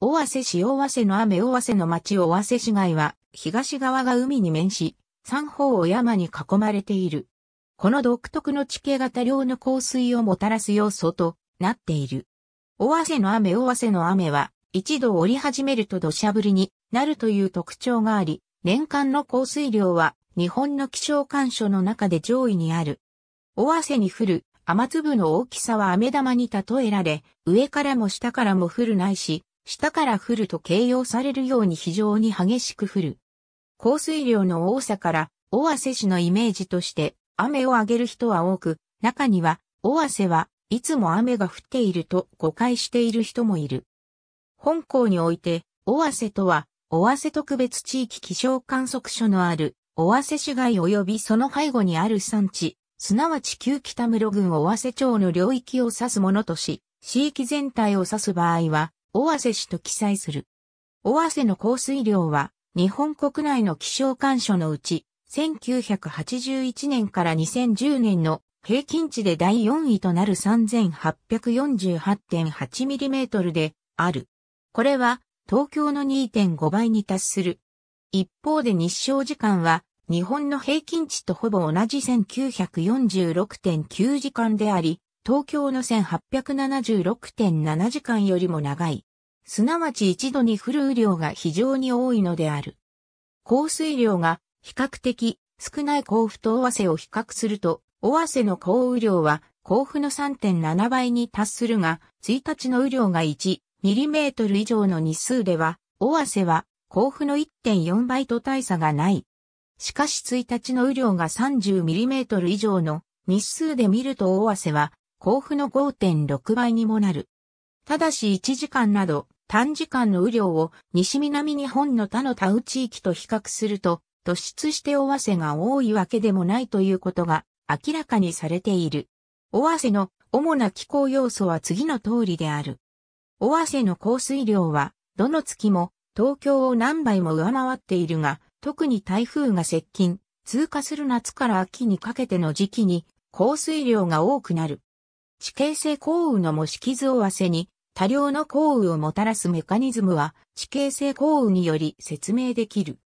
尾鷲市尾鷲の雨尾鷲の町尾鷲市街は、東側が海に面し、三方を山に囲まれている。この独特の地形が多量の降水をもたらす要素となっている。尾鷲の雨尾鷲の雨は、一度降り始めると土砂降りになるという特徴があり、年間の降水量は、日本の気象干渉の中で上位にある。尾鷲に降る雨粒の大きさは雨玉に例えられ、上からも下からも降るないし、下から降ると形容されるように非常に激しく降る。降水量の多さから、尾鷲市のイメージとして、雨をあげる人は多く、中には、尾鷲はいつも雨が降っていると誤解している人もいる。本校において、尾鷲とは、尾鷲特別地域気象観測所のある、尾鷲市街及びその背後にある産地、すなわち旧北室郡尾鷲町の領域を指すものとし、地域全体を指す場合は、尾鷲市と記載する。尾鷲の降水量は、日本国内の気象干渉のうち、1981年から2010年の平均値で第4位となる 3848.8mm である。これは東京の2.5倍に達する。一方で日照時間は日本の平均値とほぼ同じ1946.9時間であり、東京の1876.7時間よりも長い。すなわち一度に降る雨量が非常に多いのである。降水量が比較的少ない甲府と尾鷲を比較すると、尾鷲の降雨量は甲府の3.7倍に達するが、1日の雨量が1ミリメートル以上の日数では、尾鷲は甲府の1.4倍と大差がない。しかし1日の雨量が30ミリメートル以上の日数で見ると尾鷲は甲府の5.6倍にもなる。ただし1時間など短時間の雨量を西南日本の他のタウ地域と比較すると、突出して大汗が多いわけでもないということが明らかにされている。大汗の主な気候要素は次の通りである。大汗の降水量は、どの月も東京を何倍も上回っているが、特に台風が接近、通過する夏から秋にかけての時期に降水量が多くなる。地形性降雨の模式図を汗に多量の降雨をもたらすメカニズムは地形性降雨により説明できる。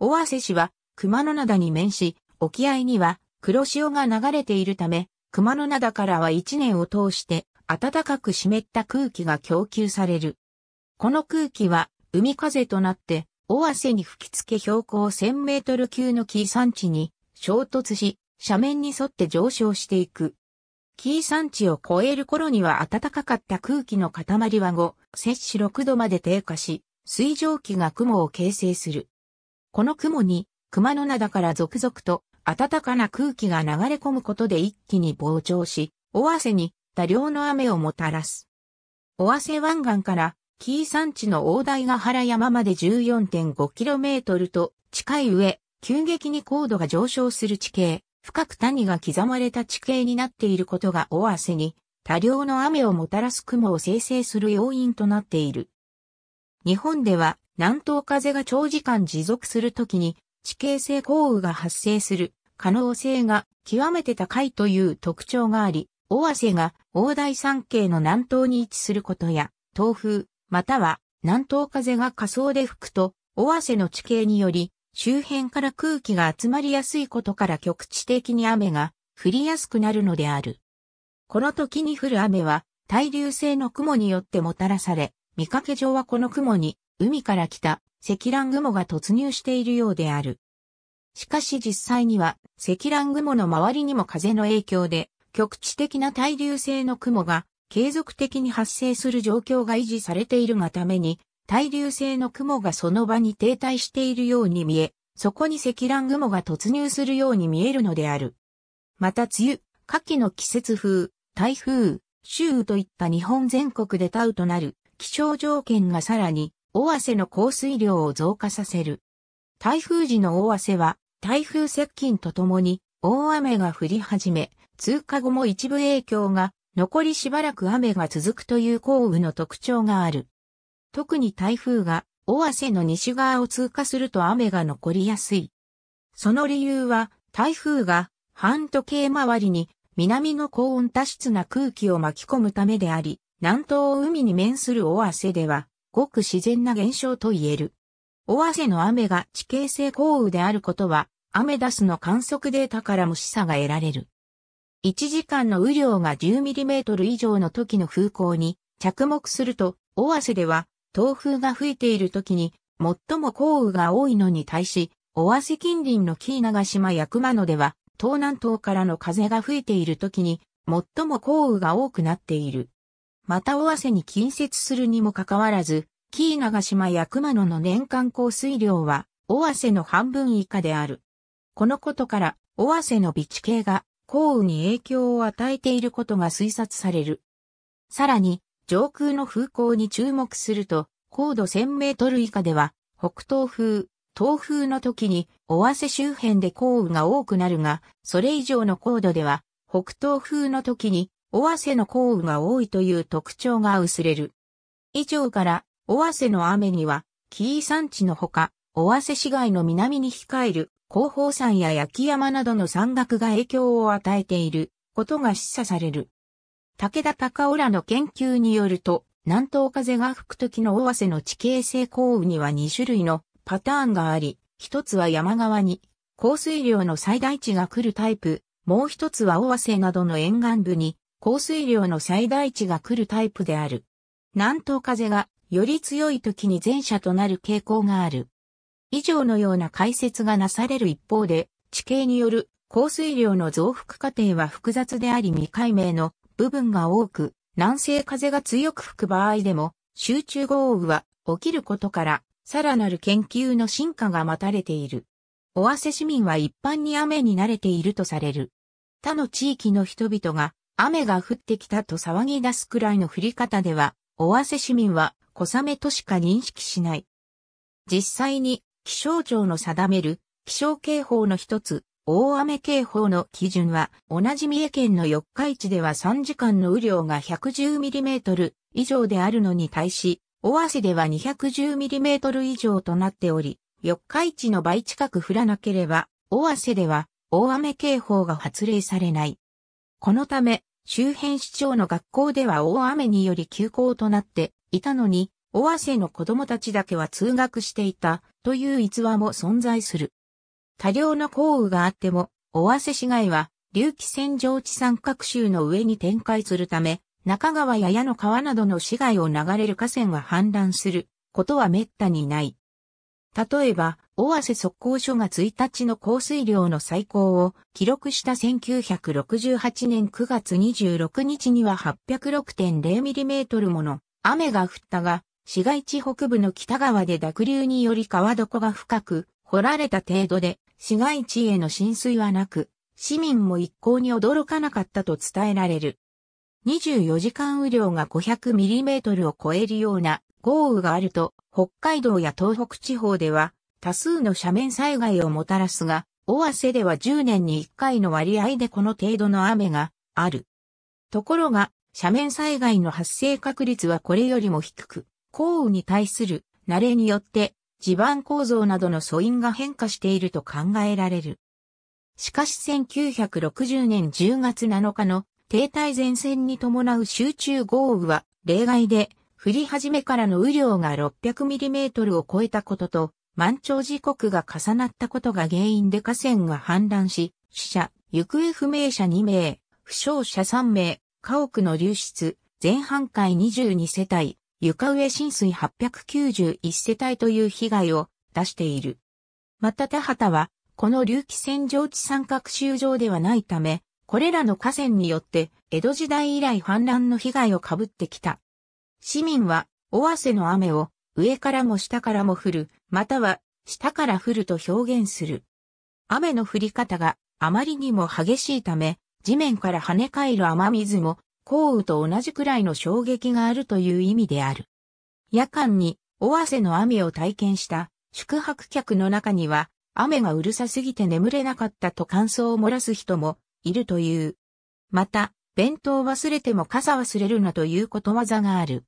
尾鷲市は熊野灘に面し、沖合には黒潮が流れているため、熊野灘からは一年を通して暖かく湿った空気が供給される。この空気は海風となって尾鷲に吹き付け標高1000メートル級の木山地に衝突し、斜面に沿って上昇していく。紀伊山地を越える頃には暖かかった空気の塊は5、摂氏6度まで低下し、水蒸気が雲を形成する。この雲に、熊野灘から続々と暖かな空気が流れ込むことで一気に膨張し、尾汗に多量の雨をもたらす。尾汗湾岸から紀伊山地の大台ヶ原山まで 14.5km と近い上、急激に高度が上昇する地形、深く谷が刻まれた地形になっていることが尾鷲に多量の雨をもたらす雲を生成する要因となっている。日本では南東風が長時間持続するときに地形性降雨が発生する可能性が極めて高いという特徴があり、尾鷲が大台山系の南東に位置することや、東風、または南東風が仮想で吹くと、尾鷲の地形により周辺から空気が集まりやすいことから局地的に雨が降りやすくなるのである。この時に降る雨は対流性の雲によってもたらされ、見かけ上はこの雲に海から来た積乱雲が突入しているようである。しかし実際には積乱雲の周りにも風の影響で局地的な対流性の雲が継続的に発生する状況が維持されているがために対流性の雲がその場に停滞しているように見え、そこに積乱雲が突入するように見えるのである。また梅雨、夏季の季節風、台風、周雨といった日本全国でタウとなる気象条件がさらに、大汗の降水量を増加させる。台風時の尾鷲は、台風接近とともに、大雨が降り始め、通過後も一部影響が、残りしばらく雨が続くという降雨の特徴がある。特に台風が、尾汗の西側を通過すると雨が残りやすい。その理由は、台風が、半時計回りに、南の高温多湿な空気を巻き込むためであり、南東を海に面する尾汗では、ごく自然な現象と言える。尾汗の雨が地形性降雨であることは、アメダスの観測データからも示唆が得られる。1時間の雨量が1 0トル以上の時の風向に着目すると、尾汗では東風が吹いている時に、最も降雨が多いのに対し、尾鷲近隣の紀伊長島や熊野では、東南東からの風が吹いている時に、最も降雨が多くなっている。また尾鷲に近接するにもかかわらず、紀伊長島や熊野の年間降水量は、尾鷲の半分以下である。このことから、尾鷲の備地形が、降雨に影響を与えていることが推察される。さらに、上空の風向に注目すると、高度1000メートル以下では、北東風、東風の時に、尾鷲周辺で降雨が多くなるが、それ以上の高度では、北東風の時に、尾鷲の降雨が多いという特徴が薄れる。以上から、尾鷲の雨には、紀伊山地のほか、尾鷲市街の南に控える、広報山や焼山などの山岳が影響を与えていることが示唆される。武田高浦の研究によると、南東風が吹く時の大汗の地形性降雨には2種類のパターンがあり、一つは山側に降水量の最大値が来るタイプ、もう一つは大汗などの沿岸部に降水量の最大値が来るタイプである。南東風がより強い時に前者となる傾向がある。以上のような解説がなされる一方で、地形による降水量の増幅過程は複雑であり未解明の部分が多く、南西風が強く吹く場合でも、集中豪雨は起きることから、さらなる研究の進化が待たれている。尾鷲市民は一般に雨に慣れているとされる。他の地域の人々が雨が降ってきたと騒ぎ出すくらいの降り方では、尾鷲市民は小雨としか認識しない。実際に気象庁の定める気象警報の一つ、大雨警報の基準は、同じ三重県の四日市では3時間の雨量が 110mm 以上であるのに対し、大鷲では 210mm 以上となっており、四日市の倍近く降らなければ、大鷲では大雨警報が発令されない。このため、周辺市長の学校では大雨により休校となっていたのに、大鷲の子供たちだけは通学していたという逸話も存在する。多量の降雨があっても、尾鷲市街は、流気線上地三角州の上に展開するため、中川や矢の川などの市街を流れる河川は氾濫することは滅多にない。例えば、尾鷲速攻所が1日の降水量の最高を記録した1968年9月26日には 806.0mm もの雨が降ったが、市街地北部の北側で濁流により川床が深く掘られた程度で市街地への浸水はなく、市民も一向に驚かなかったと伝えられる。24時間雨量が5 0 0トルを超えるような豪雨があると、北海道や東北地方では多数の斜面災害をもたらすが、尾鷲では10年に1回の割合でこの程度の雨がある。ところが、斜面災害の発生確率はこれよりも低く、降雨に対する慣れによって地盤構造などの素因が変化していると考えられる。しかし1960年10月7日の停滞前線に伴う集中豪雨は例外で降り始めからの雨量が6 0 0トルを超えたことと満潮時刻が重なったことが原因で河川が氾濫し、死者、行方不明者2名、負傷者3名、家屋の流出、全半壊22世帯、床上浸水891世帯という被害を出している。また田畑は、この隆起線上地三角州上ではないため、これらの河川によって、江戸時代以来氾濫の被害を被ってきた。市民は、尾鷲の雨を、上からも下からも降る、または、下から降ると表現する。雨の降り方があまりにも激しいため、地面から跳ね返る雨水も降雨と同じくらいの衝撃があるという意味である。夜間に尾鷲の雨を体験した宿泊客の中には雨がうるさすぎて眠れなかったと感想を漏らす人もいるという。また、弁当忘れても傘忘れるなということわざがある。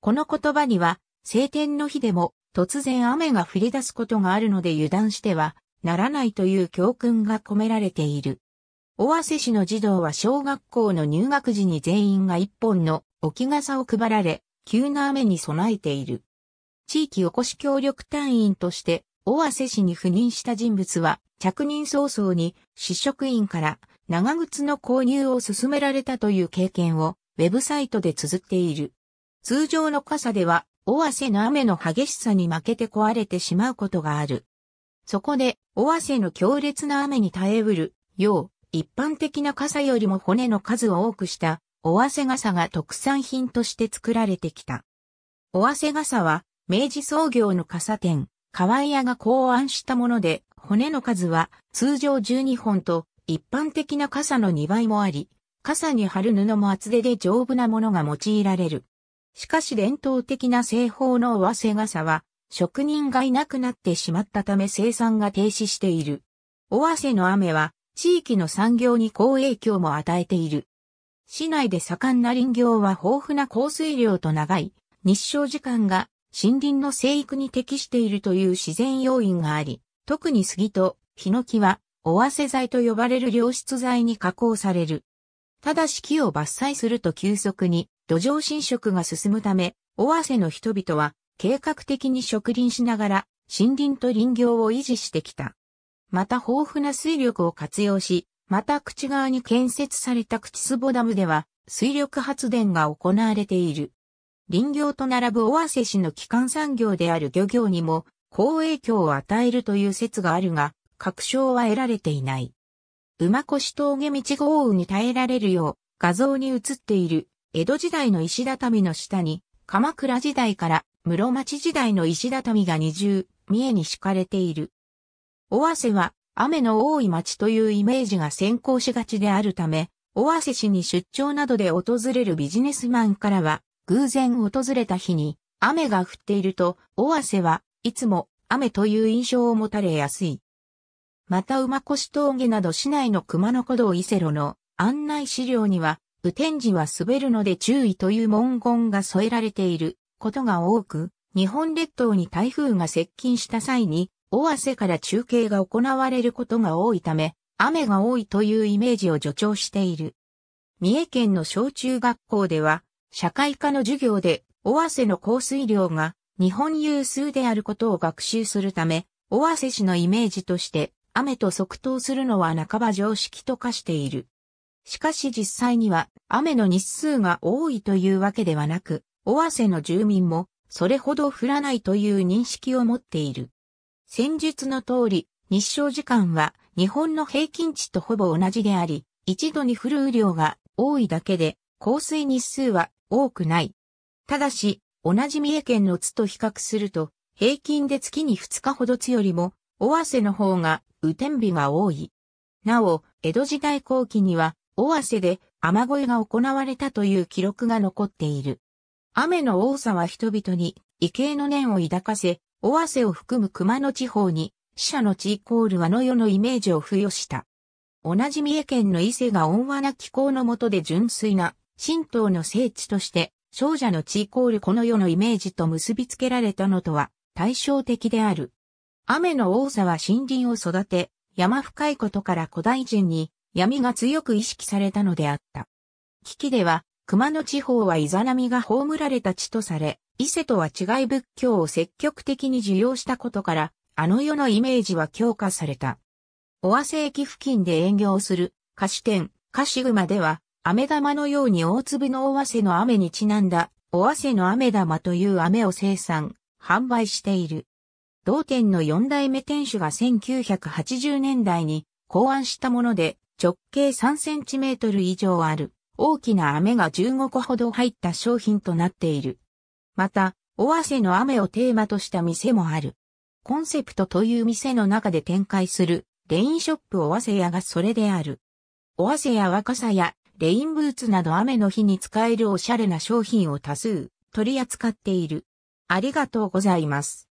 この言葉には、晴天の日でも突然雨が降り出すことがあるので油断してはならないという教訓が込められている。尾鷲市の児童は小学校の入学時に全員が一本の置き傘を配られ、急な雨に備えている。地域おこし協力隊員として、尾鷲市に赴任した人物は、着任早々に市職員から長靴の購入を勧められたという経験をウェブサイトで綴っている。通常の傘では、尾鷲の雨の激しさに負けて壊れてしまうことがある。そこで、尾鷲の強烈な雨に耐えうるよう、一般的な傘よりも骨の数を多くした、尾鷲傘が特産品として作られてきた。尾鷲傘は、明治創業の傘店、河合屋が考案したもので、骨の数は通常12本と一般的な傘の2倍もあり、傘に貼る布も厚手で丈夫なものが用いられる。しかし伝統的な製法の尾鷲傘は、職人がいなくなってしまったため生産が停止している。尾鷲の雨は地域の産業に好影響も与えている。市内で盛んな林業は豊富な降水量と長い日照時間が森林の生育に適しているという自然要因があり、特に杉とヒノキは、尾わせ材と呼ばれる良質材に加工される。ただし木を伐採すると急速に土壌侵食が進むため、尾鷲の人々は計画的に植林しながら森林と林業を維持してきた。また豊富な水力を活用し、また口側に建設された口壺ダムでは水力発電が行われている。林業と並ぶ尾鷲市の基幹産業である漁業にも好影響を与えるという説があるが、確証は得られていない。馬越峠道豪雨に耐えられるよう画像に映っている江戸時代の石畳の下に鎌倉時代から室町時代の石畳が二重、三重に敷かれている。尾鷲は雨の多い町というイメージが先行しがちであるため、尾鷲市に出張などで訪れるビジネスマンからは、偶然訪れた日に雨が降っていると、尾鷲はいつも雨という印象を持たれやすい。また馬越峠など市内の熊野古道伊勢路の案内資料には、雨天時は滑るので注意という文言が添えられていることが多く、日本列島に台風が接近した際に尾鷲から中継が行われることが多いため、雨が多いというイメージを助長している。三重県の小中学校では、社会科の授業で、尾鷲の降水量が日本有数であることを学習するため、尾鷲市のイメージとして、雨と即答するのは半ば常識と化している。しかし実際には雨の日数が多いというわけではなく、尾鷲の住民もそれほど降らないという認識を持っている。戦術の通り、日照時間は日本の平均値とほぼ同じであり、一度に降る雨量が多いだけで、降水日数は多くない。ただし、同じ三重県の津と比較すると、平均で月に2日ほど津よりも、尾鷲の方が雨天日が多い。なお、江戸時代後期には、尾鷲で雨乞いが行われたという記録が残っている。雨の多さは人々に異形の念を抱かせ、尾鷲を含む熊野地方に、死者の地イコール和の世のイメージを付与した。同じ三重県の伊勢が温和な気候の下で純粋な神道の聖地として、少女の地イコールこの世のイメージと結びつけられたのとは対照的である。雨の多さは森林を育て、山深いことから古代人に闇が強く意識されたのであった。危機では、熊野地方はイザナミが葬られた地とされ、伊勢とは違い仏教を積極的に受容したことから、あの世のイメージは強化された。尾鷲駅付近で営業する菓子店、菓子熊では、飴玉のように大粒の尾瀬の雨にちなんだ、尾鷲の飴玉という飴を生産、販売している。同店の4代目店主が1980年代に考案したもので、直径3センチメートル以上ある、大きな飴が15個ほど入った商品となっている。また、尾鷲の雨をテーマとした店もある。コンセプトという店の中で展開するレインショップ尾鷲屋がそれである。尾鷲や若狭やレインブーツなど雨の日に使えるおしゃれな商品を多数取り扱っている。ありがとうございます。